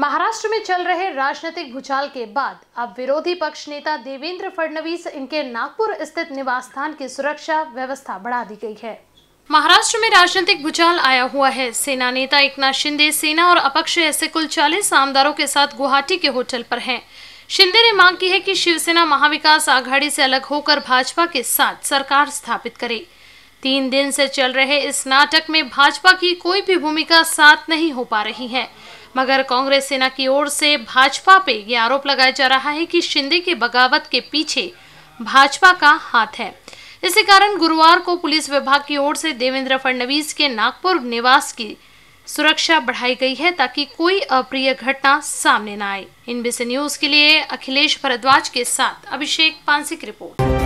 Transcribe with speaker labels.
Speaker 1: महाराष्ट्र में चल रहे राजनीतिक भूचाल के बाद अब विरोधी पक्ष नेता देवेंद्र फडणवीस इनके नागपुर स्थित निवास स्थान की सुरक्षा व्यवस्था बढ़ा दी गई है महाराष्ट्र में राजनीतिक भूचाल आया हुआ है सेना नेता एक शिंदे सेना और अपक्ष ऐसे कुल चालीस आमदारों के साथ गुवाहाटी के होटल पर हैं। शिंदे ने मांग की है कि शिवसेना महाविकास आघाड़ी से अलग होकर भाजपा के साथ सरकार स्थापित करे तीन दिन से चल रहे इस नाटक में भाजपा की कोई भी भूमिका साथ नहीं हो पा रही है मगर कांग्रेस सेना की ओर से भाजपा पे ये आरोप लगाया जा रहा है कि शिंदे के बगावत के पीछे भाजपा का हाथ है इसी कारण गुरुवार को पुलिस विभाग की ओर से देवेंद्र फडणवीस के नागपुर निवास की सुरक्षा बढ़ाई गई है ताकि कोई अप्रिय घटना सामने न आए इनबीसी न्यूज के लिए अखिलेश भरद्वाज के साथ अभिषेक पांसिक रिपोर्ट